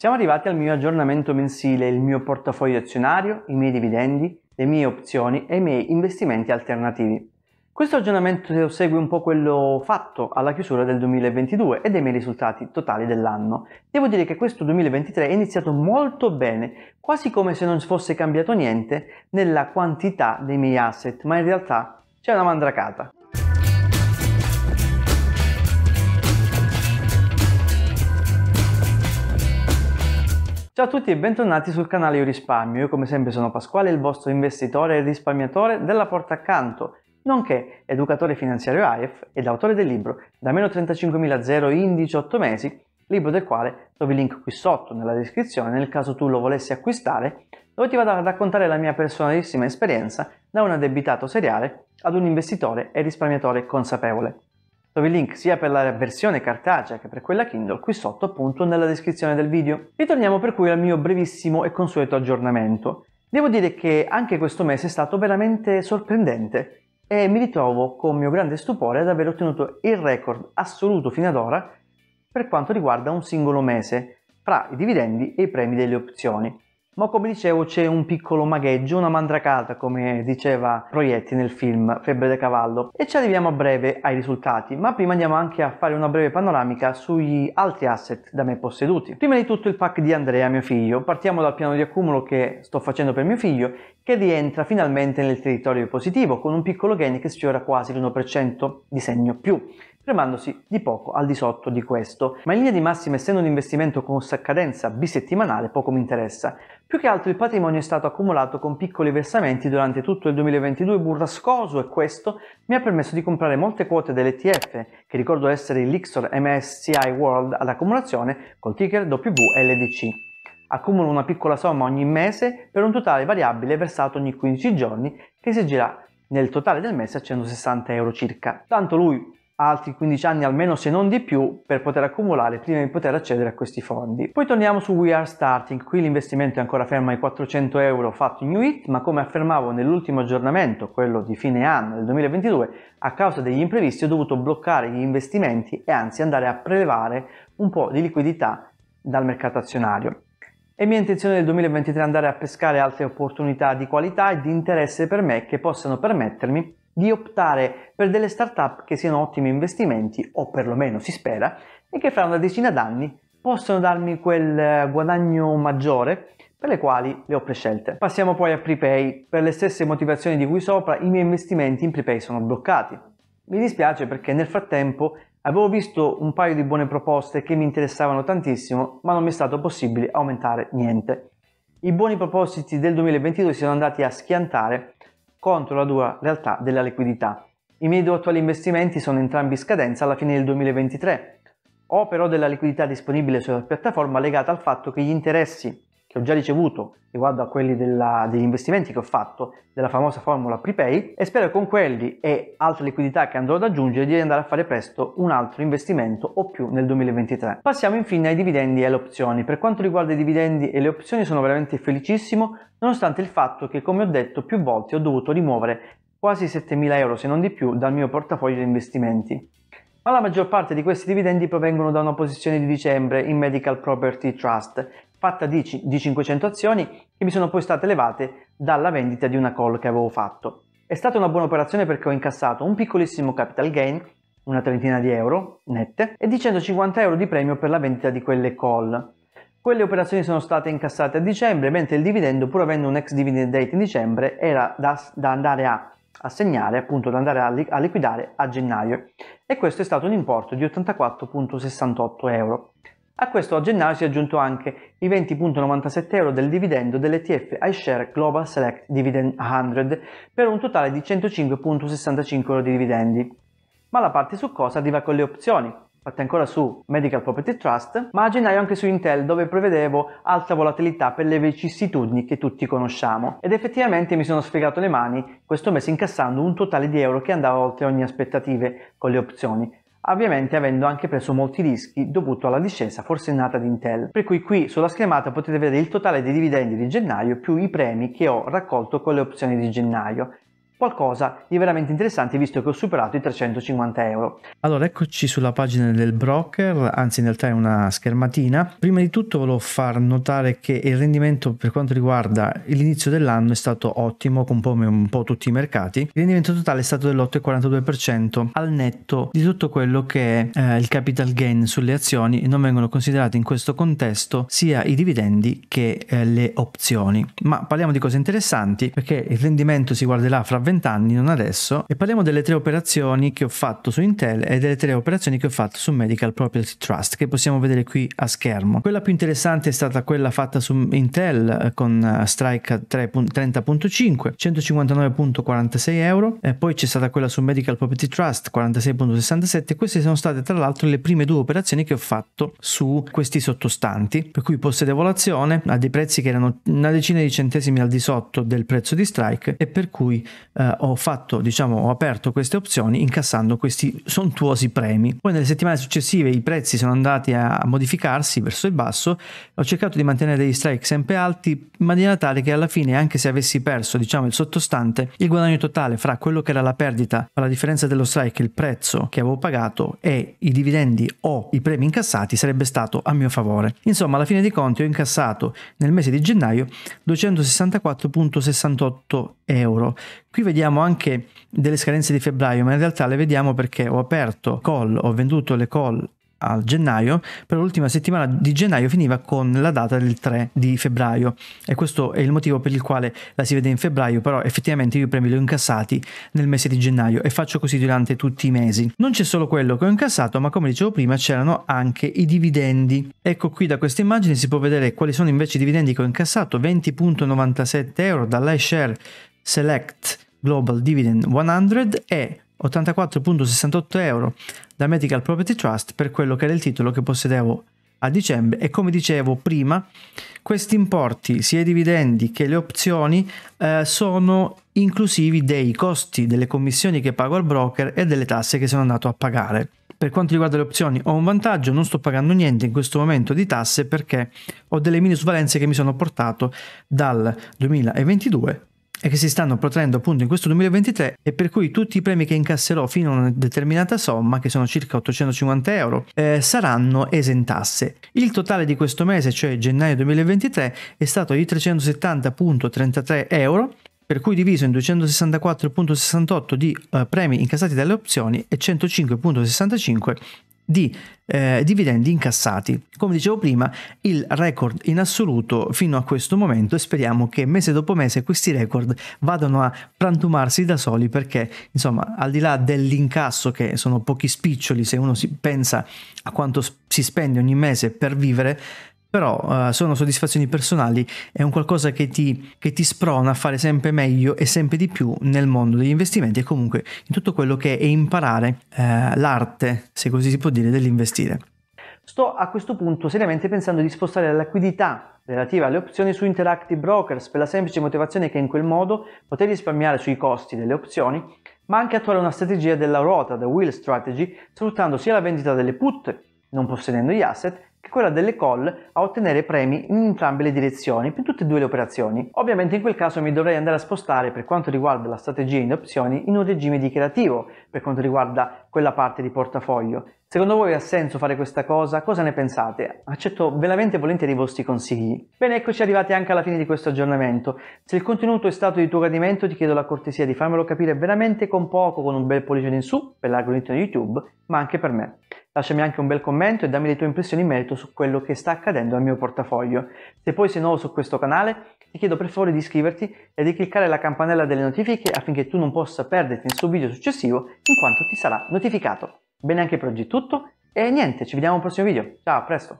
Siamo arrivati al mio aggiornamento mensile, il mio portafoglio azionario, i miei dividendi, le mie opzioni e i miei investimenti alternativi. Questo aggiornamento segue un po' quello fatto alla chiusura del 2022 e dei miei risultati totali dell'anno. Devo dire che questo 2023 è iniziato molto bene, quasi come se non fosse cambiato niente nella quantità dei miei asset, ma in realtà c'è una mandracata. Ciao a tutti e bentornati sul canale Io Risparmio. Io come sempre sono Pasquale, il vostro investitore e risparmiatore della porta accanto, nonché educatore finanziario AIF ed autore del libro Da meno 35.000 in 18 mesi, libro del quale trovi il link qui sotto nella descrizione nel caso tu lo volessi acquistare, dove ti vado a raccontare la mia personalissima esperienza da un addebitato seriale ad un investitore e risparmiatore consapevole dove i link sia per la versione cartacea che per quella Kindle qui sotto appunto nella descrizione del video. Ritorniamo per cui al mio brevissimo e consueto aggiornamento. Devo dire che anche questo mese è stato veramente sorprendente e mi ritrovo con mio grande stupore ad aver ottenuto il record assoluto fino ad ora per quanto riguarda un singolo mese fra i dividendi e i premi delle opzioni. Ma come dicevo c'è un piccolo magheggio, una mandracata come diceva Proietti nel film Febbre da cavallo e ci arriviamo a breve ai risultati, ma prima andiamo anche a fare una breve panoramica sugli altri asset da me posseduti. Prima di tutto il pack di Andrea, mio figlio, partiamo dal piano di accumulo che sto facendo per mio figlio che rientra finalmente nel territorio positivo con un piccolo gain che sfiora quasi l'1% di segno più fermandosi di poco al di sotto di questo, ma in linea di massima essendo un investimento con cadenza bisettimanale poco mi interessa, più che altro il patrimonio è stato accumulato con piccoli versamenti durante tutto il 2022 burrascoso e questo mi ha permesso di comprare molte quote dell'ETF, che ricordo essere il Lixor MSCI World ad accumulazione col ticker WLDC. Accumulo una piccola somma ogni mese per un totale variabile versato ogni 15 giorni che si gira nel totale del mese a 160 euro circa. Tanto lui altri 15 anni almeno se non di più per poter accumulare prima di poter accedere a questi fondi. Poi torniamo su We Are Starting, qui l'investimento è ancora fermo ai 400 euro fatto in UIT ma come affermavo nell'ultimo aggiornamento, quello di fine anno del 2022, a causa degli imprevisti ho dovuto bloccare gli investimenti e anzi andare a prelevare un po' di liquidità dal mercato azionario. È mia intenzione nel 2023 andare a pescare altre opportunità di qualità e di interesse per me che possano permettermi di optare per delle startup che siano ottimi investimenti, o perlomeno si spera, e che fra una decina d'anni possono darmi quel eh, guadagno maggiore per le quali le ho prescelte. Passiamo poi a prepay. Per le stesse motivazioni di cui sopra, i miei investimenti in prepay sono bloccati. Mi dispiace perché nel frattempo avevo visto un paio di buone proposte che mi interessavano tantissimo, ma non mi è stato possibile aumentare niente. I buoni propositi del 2022 si sono andati a schiantare contro la dura realtà della liquidità. I miei due attuali investimenti sono entrambi in scadenza alla fine del 2023. Ho però della liquidità disponibile sulla piattaforma legata al fatto che gli interessi che ho già ricevuto riguardo a quelli della, degli investimenti che ho fatto della famosa formula prepay e spero con quelli e altre liquidità che andrò ad aggiungere di andare a fare presto un altro investimento o più nel 2023. Passiamo infine ai dividendi e alle opzioni. Per quanto riguarda i dividendi e le opzioni sono veramente felicissimo nonostante il fatto che come ho detto più volte ho dovuto rimuovere quasi 7.000 euro se non di più dal mio portafoglio di investimenti ma la maggior parte di questi dividendi provengono da una posizione di dicembre in Medical Property Trust fatta di, di 500 azioni che mi sono poi state levate dalla vendita di una call che avevo fatto. È stata una buona operazione perché ho incassato un piccolissimo capital gain, una trentina di euro nette, e di 150 euro di premio per la vendita di quelle call. Quelle operazioni sono state incassate a dicembre, mentre il dividendo, pur avendo un ex dividend date in dicembre, era da, da andare a assegnare, appunto da andare a, li, a liquidare a gennaio. E questo è stato un importo di 84,68 euro. A questo a gennaio si è aggiunto anche i 20,97 euro del dividendo dell'ETF iShare Global Select Dividend 100 per un totale di 105,65 euro di dividendi. Ma la parte su cosa arriva con le opzioni, fatte ancora su Medical Property Trust, ma a gennaio anche su Intel dove prevedevo alta volatilità per le vicissitudini che tutti conosciamo. Ed effettivamente mi sono sfregato le mani questo mese incassando un totale di euro che andava oltre ogni aspettativa con le opzioni, ovviamente avendo anche preso molti dischi dovuto alla discesa forsennata di Intel. Per cui qui sulla schermata potete vedere il totale dei dividendi di gennaio più i premi che ho raccolto con le opzioni di gennaio qualcosa di veramente interessante visto che ho superato i 350 euro. Allora eccoci sulla pagina del broker, anzi in realtà è una schermatina. Prima di tutto volevo far notare che il rendimento per quanto riguarda l'inizio dell'anno è stato ottimo, come un po' tutti i mercati. Il rendimento totale è stato dell'8,42% al netto di tutto quello che è eh, il capital gain sulle azioni e non vengono considerati in questo contesto sia i dividendi che eh, le opzioni. Ma parliamo di cose interessanti perché il rendimento si guarderà fra anni, non adesso, e parliamo delle tre operazioni che ho fatto su Intel e delle tre operazioni che ho fatto su Medical Property Trust, che possiamo vedere qui a schermo. Quella più interessante è stata quella fatta su Intel eh, con eh, Strike 30.5, 159.46 euro, e poi c'è stata quella su Medical Property Trust 46.67, queste sono state tra l'altro le prime due operazioni che ho fatto su questi sottostanti, per cui possedevo l'azione a dei prezzi che erano una decina di centesimi al di sotto del prezzo di Strike e per cui eh, ho fatto, diciamo, ho aperto queste opzioni incassando questi sontuosi premi. Poi nelle settimane successive i prezzi sono andati a modificarsi verso il basso, ho cercato di mantenere degli strike sempre alti in maniera tale che alla fine, anche se avessi perso, diciamo, il sottostante, il guadagno totale fra quello che era la perdita, la differenza dello strike, il prezzo che avevo pagato e i dividendi o i premi incassati sarebbe stato a mio favore. Insomma, alla fine dei conti ho incassato nel mese di gennaio 264,68 euro. Qui vediamo anche delle scadenze di febbraio, ma in realtà le vediamo perché ho aperto call, ho venduto le call a gennaio, però l'ultima settimana di gennaio finiva con la data del 3 di febbraio e questo è il motivo per il quale la si vede in febbraio, però effettivamente io i premi li ho incassati nel mese di gennaio e faccio così durante tutti i mesi. Non c'è solo quello che ho incassato, ma come dicevo prima c'erano anche i dividendi. Ecco qui da questa immagine si può vedere quali sono invece i dividendi che ho incassato, 20.97 euro dall'iShare Select Global Dividend 100 e 84.68 euro da Medical Property Trust per quello che era il titolo che possedevo a dicembre e come dicevo prima questi importi sia i dividendi che le opzioni eh, sono inclusivi dei costi delle commissioni che pago al broker e delle tasse che sono andato a pagare per quanto riguarda le opzioni ho un vantaggio non sto pagando niente in questo momento di tasse perché ho delle minusvalenze che mi sono portato dal 2022 e che si stanno protraendo appunto in questo 2023 e per cui tutti i premi che incasserò fino a una determinata somma, che sono circa 850 euro, eh, saranno esentasse. Il totale di questo mese, cioè gennaio 2023, è stato di 370.33 euro per cui diviso in 264.68 di eh, premi incassati dalle opzioni e 105.65 di eh, dividendi incassati. Come dicevo prima, il record in assoluto fino a questo momento e speriamo che mese dopo mese questi record vadano a frantumarsi da soli perché, insomma, al di là dell'incasso che sono pochi spiccioli se uno si pensa a quanto si spende ogni mese per vivere, però uh, sono soddisfazioni personali, è un qualcosa che ti, che ti, sprona a fare sempre meglio e sempre di più nel mondo degli investimenti e comunque in tutto quello che è imparare uh, l'arte, se così si può dire, dell'investire. Sto a questo punto seriamente pensando di spostare la liquidità relativa alle opzioni su Interactive Brokers per la semplice motivazione che in quel modo poter risparmiare sui costi delle opzioni, ma anche attuare una strategia della ruota, the wheel strategy, sfruttando sia la vendita delle put, non possedendo gli asset, quella delle call a ottenere premi in entrambe le direzioni per tutte e due le operazioni. Ovviamente in quel caso mi dovrei andare a spostare per quanto riguarda la strategia in opzioni in un regime dichiarativo per quanto riguarda quella parte di portafoglio. Secondo voi ha senso fare questa cosa? Cosa ne pensate? Accetto veramente volentieri i vostri consigli. Bene, eccoci arrivati anche alla fine di questo aggiornamento. Se il contenuto è stato di tuo gradimento ti chiedo la cortesia di farmelo capire veramente con poco, con un bel pollice in su per l'algoritmo di YouTube, ma anche per me. Lasciami anche un bel commento e dammi le tue impressioni in merito su quello che sta accadendo al mio portafoglio. Se poi sei nuovo su questo canale, ti chiedo per favore di iscriverti e di cliccare la campanella delle notifiche affinché tu non possa perderti il suo video successivo in quanto ti sarà notificato. Bene anche per oggi è tutto e niente, ci vediamo al prossimo video. Ciao, a presto!